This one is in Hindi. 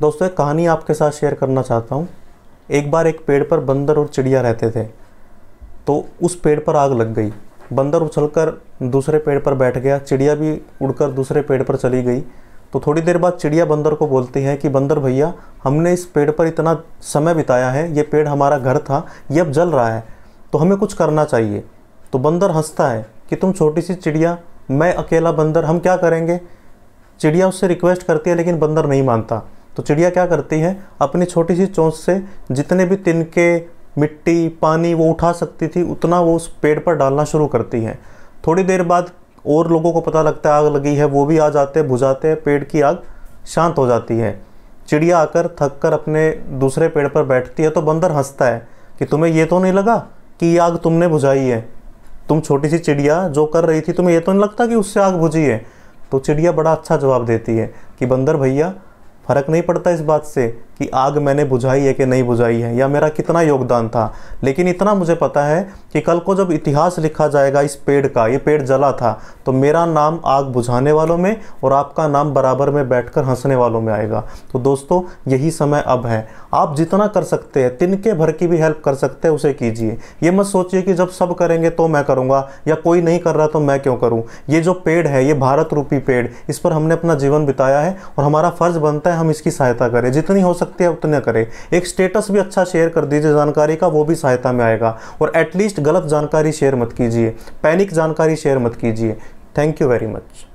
दोस्तों एक कहानी आपके साथ शेयर करना चाहता हूँ एक बार एक पेड़ पर बंदर और चिड़िया रहते थे तो उस पेड़ पर आग लग गई बंदर उछलकर दूसरे पेड़ पर बैठ गया चिड़िया भी उड़कर दूसरे पेड़ पर चली गई तो थोड़ी देर बाद चिड़िया बंदर को बोलती है कि बंदर भैया हमने इस पेड़ पर इतना समय बिताया है ये पेड़ हमारा घर था ये अब जल रहा है तो हमें कुछ करना चाहिए तो बंदर हंसता है कि तुम छोटी सी चिड़िया मैं अकेला बंदर हम क्या करेंगे चिड़िया उससे रिक्वेस्ट करती है लेकिन बंदर नहीं मानता तो चिड़िया क्या करती है अपनी छोटी सी चोंच से जितने भी तिनके मिट्टी पानी वो उठा सकती थी उतना वो उस पेड़ पर डालना शुरू करती है थोड़ी देर बाद और लोगों को पता लगता है आग लगी है वो भी आ जाते हैं बुझाते हैं पेड़ की आग शांत हो जाती है चिड़िया आकर थक कर अपने दूसरे पेड़ पर बैठती है तो बंदर हंसता है कि तुम्हें ये तो नहीं लगा कि ये आग तुमने बुझाई है तुम छोटी सी चिड़िया जो कर रही थी तुम्हें ये तो नहीं लगता कि उससे आग बुझी है तो चिड़िया बड़ा अच्छा जवाब देती है कि बंदर भैया फ़र्क नहीं पड़ता इस बात से कि आग मैंने बुझाई है कि नहीं बुझाई है या मेरा कितना योगदान था लेकिन इतना मुझे पता है कि कल को जब इतिहास लिखा जाएगा इस पेड़ का ये पेड़ जला था तो मेरा नाम आग बुझाने वालों में और आपका नाम बराबर में बैठकर हंसने वालों में आएगा तो दोस्तों यही समय अब है आप जितना कर सकते हैं तिनके भर की भी हेल्प कर सकते हैं उसे कीजिए ये मत सोचिए कि जब सब करेंगे तो मैं करूँगा या कोई नहीं कर रहा तो मैं क्यों करूँ ये जो पेड़ है ये भारत रूपी पेड़ इस पर हमने अपना जीवन बिताया है और हमारा फ़र्ज़ बनता है हम इसकी सहायता करें जितनी हो सकती है उतने करें एक स्टेटस भी अच्छा शेयर कर दीजिए जानकारी का वो भी सहायता में आएगा और एटलीस्ट गलत जानकारी शेयर मत कीजिए पैनिक जानकारी शेयर मत कीजिए थैंक यू वेरी मच